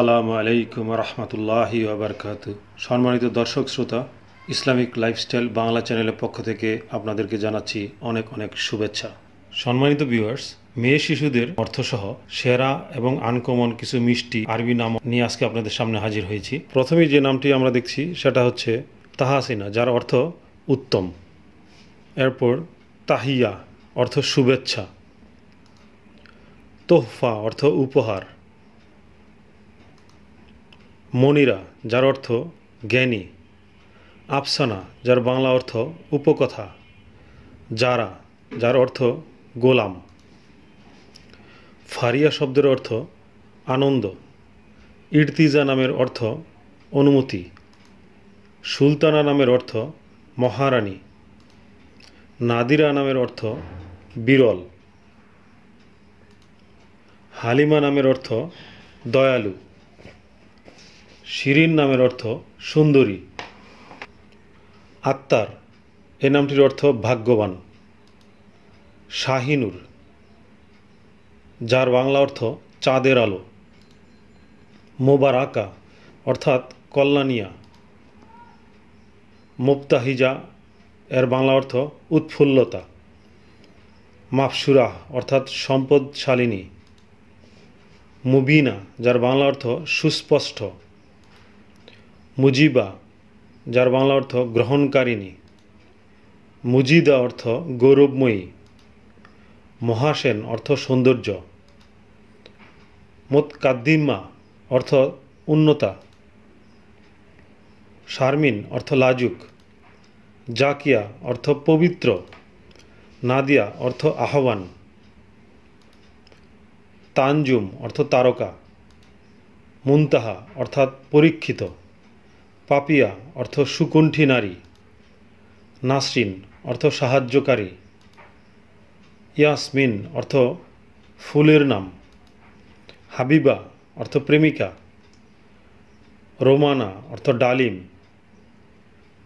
আসসালামু আলাইকুম রহমতুল্লাহি আবরকাত সম্মানিত দর্শক শ্রোতা ইসলামিক লাইফস্টাইল বাংলা চ্যানেলের পক্ষ থেকে আপনাদেরকে জানাচ্ছি অনেক অনেক শুভেচ্ছা সম্মানিত ভিউয়ার্স মেয়ে শিশুদের অর্থসহ সেরা এবং আনকমন কিছু মিষ্টি আরবি নাম নিয়ে আজকে আপনাদের সামনে হাজির হয়েছি প্রথমেই যে নামটি আমরা দেখছি সেটা হচ্ছে তাহাসিনা যার অর্থ উত্তম এরপর তাহিয়া অর্থ শুভেচ্ছা তোহফা অর্থ উপহার মনিরা যার অর্থ জ্ঞানী আফসানা যার বাংলা অর্থ উপকথা যারা যার অর্থ গোলাম ফারিয়া শব্দের অর্থ আনন্দ ইর্তিজা নামের অর্থ অনুমতি সুলতানা নামের অর্থ মহারানী নাদিরা নামের অর্থ বিরল হালিমা নামের অর্থ দয়ালু শিরিন নামের অর্থ সুন্দরী আত্মার এ নামটির অর্থ ভাগ্যবান শাহিনুর যার বাংলা অর্থ চাঁদের আলো মোবারাকা অর্থাৎ কল্যাণিয়া মুক্তাহিজা এর বাংলা অর্থ উৎফুল্লতা মাফসুরাহ অর্থাৎ সম্পদশালিনী মুবিনা যার বাংলা অর্থ সুস্পষ্ট মুজিবা যার বাংলা অর্থ গ্রহণকারিণী মুজিদা অর্থ গৌরবময়ী মহাসেন অর্থ সৌন্দর্য মোৎকাদ্দিমা অর্থ উন্নতা শারমিন অর্থ লাজুক জাকিয়া অর্থ পবিত্র নাদিয়া অর্থ আহ্বান তানজুম অর্থ তারকা মুনতাহা অর্থাৎ পরীক্ষিত পাপিয়া অর্থ সুকুণ্ঠী নারী নাসরিন অর্থ সাহায্যকারী ইয়াসমিন অর্থ ফুলের নাম হাবিবা অর্থ প্রেমিকা রোমানা অর্থ ডালিম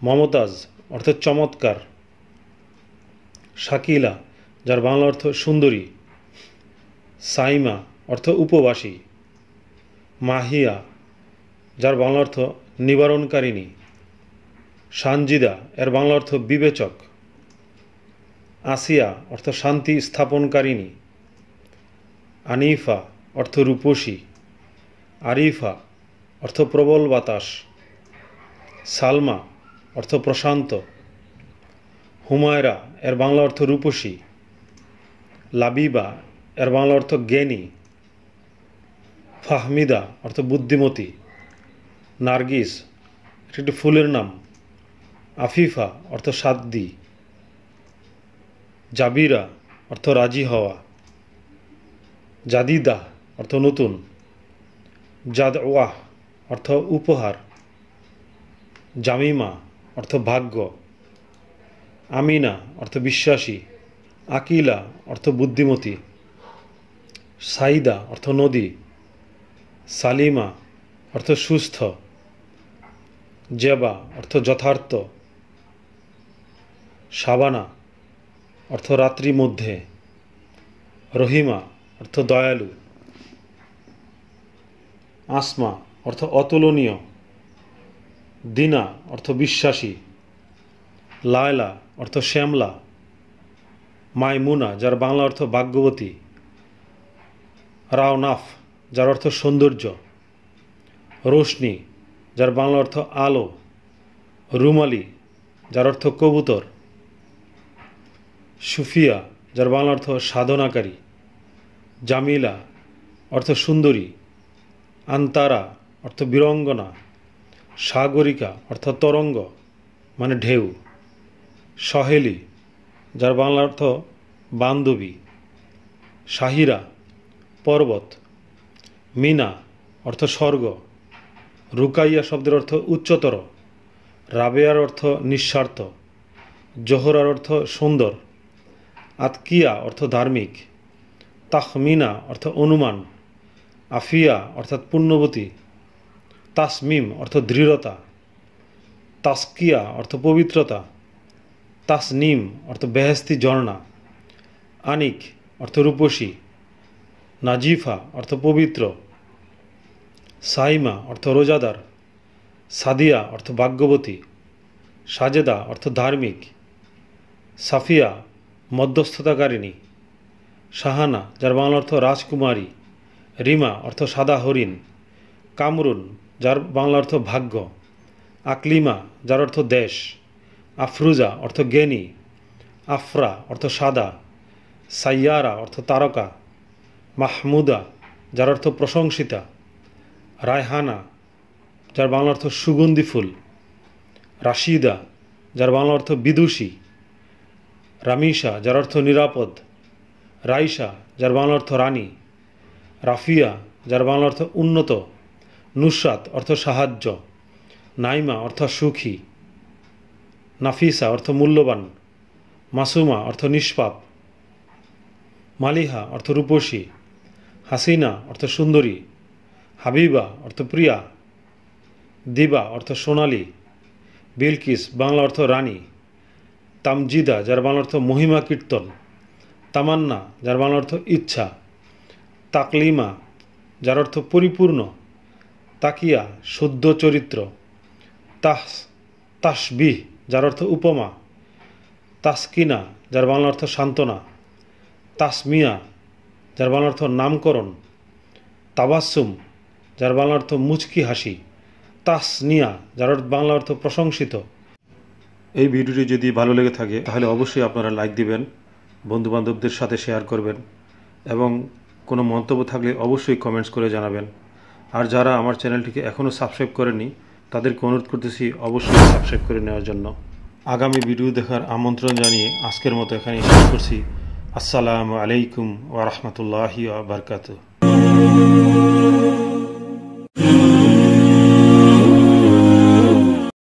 মমতাজ অর্থ চমৎকার শাকিলা যার বাংলা অর্থ সুন্দরী সাইমা অর্থ উপবাসী মাহিয়া যার বাংলা অর্থ নিবারণকারিণী সানজিদা এর বাংলা অর্থ বিবেচক আসিয়া অর্থ শান্তি স্থাপনকারিণী আনিফা অর্থ রূপসী আরিফা অর্থ প্রবল বাতাস সালমা অর্থ প্রশান্ত হুমায়রা এর বাংলা অর্থ রূপসী লাবিবা এর বাংলা অর্থ জ্ঞানী ফাহমিদা অর্থ বুদ্ধিমতী নার্গিস এটা একটি ফুলের নাম আফিফা অর্থ সাদ্দি জাবিরা অর্থ রাজি হওয়া জাদিদা অর্থ নতুন জাদ ওয়াহ অর্থ উপহার জামিমা অর্থ ভাগ্য আমিনা অর্থ বিশ্বাসী আকিলা অর্থ বুদ্ধিমতী সাইদা অর্থ নদী সালিমা অর্থ সুস্থ জেবা অর্থ যথার্থ সাবানা অর্থ রাত্রি মধ্যে রহিমা অর্থ দয়ালু আসমা অর্থ অতুলনীয় দিনা অর্থ বিশ্বাসী লায়লা অর্থ শ্যামলা মাইমুনা যার বাংলা অর্থ ভাগ্যবতী রাওনাফ যার অর্থ সৌন্দর্য রোশনি যার বাংলা অর্থ আলো রুমালি যার অর্থ কবুতর সুফিয়া যার বাংলা অর্থ সাধনাকারী জামিলা অর্থ সুন্দরী আন্তারা অর্থ বীরঙ্গনা সাগরিকা অর্থ তরঙ্গ মানে ঢেউ সহেলি যার বাংলা অর্থ বান্ধবী শাহিরা পর্বত মিনা অর্থ স্বর্গ রুকাইয়া শব্দের অর্থ উচ্চতর রাবেয়ার অর্থ নিঃস্বার্থ জোহরার অর্থ সুন্দর আতকিয়া অর্থ ধার্মিক তাহমিনা অর্থ অনুমান আফিয়া অর্থাৎ পুণ্যবতী তাসমিম অর্থ দৃঢ়তা তাস্কিয়া অর্থ পবিত্রতা তাসনিম অর্থ বেহেস্তি ঝর্ণা আনিক অর্থ রূপসী নাজিফা অর্থ পবিত্র সাইমা অর্থ রোজাদার সাদিয়া অর্থ ভাগ্যবতী সাজেদা অর্থ ধার্মিক সাফিয়া মধ্যস্থতাকারিণী সাহানা যার বাংলা অর্থ রাজকুমারী রিমা অর্থ সাদা হরিণ কামরুন যার বাংলা অর্থ ভাগ্য আকলিমা যার অর্থ দেশ আফরুজা অর্থ জ্ঞানী আফরা অর্থ সাদা সাইয়ারা অর্থ তারকা মাহমুদা যার অর্থ প্রশংসিতা রায়হানা যার বাংলা অর্থ সুগন্ধি ফুল রাশিদা যার বাংলা অর্থ বিদুষী রামিশা যার অর্থ নিরাপদ রাইশা যার বাংলা অর্থ রানী রাফিয়া যার বাংলা অর্থ উন্নত নুসাত অর্থ সাহায্য নাইমা অর্থ সুখী নাফিসা অর্থ মূল্যবান মাসুমা অর্থ নিষ্পাপ মালিহা অর্থ রূপসী হাসিনা অর্থ সুন্দরী হাবিবা অর্থ প্রিয়া দিবা অর্থ সোনালি বিলকিস বাংলা অর্থ রানী তামজিদা যার বাংলা অর্থ মহিমা কীর্তন তামান্না যার বাংলা অর্থ ইচ্ছা তাকলিমা যার অর্থ পরিপূর্ণ তাকিয়া শুদ্ধ চরিত্র তাস তাসবিহ যার অর্থ উপমা তাসকিনা যার বাংলা অর্থ সান্ত্বনা তাসমিয়া যার বাংলা অর্থ নামকরণ তাবাসুম যার বাংলা অর্থ মুচকি হাসি তাসনিয়া যার বাংলা অর্থ প্রশংসিত এই ভিডিওটি যদি ভালো লেগে থাকে তাহলে অবশ্যই আপনারা লাইক দিবেন বন্ধুবান্ধবদের সাথে শেয়ার করবেন এবং কোনো মন্তব্য থাকলে অবশ্যই কমেন্টস করে জানাবেন আর যারা আমার চ্যানেলটিকে এখনও সাবস্ক্রাইব করেনি তাদেরকে অনুরোধ করতেছি অবশ্যই সাবস্ক্রাইব করে নেওয়ার জন্য আগামী ভিডিও দেখার আমন্ত্রণ জানিয়ে আজকের মতো এখানে শেষ করছি আসসালামু আলাইকুম ওয়া বারাকাতুহু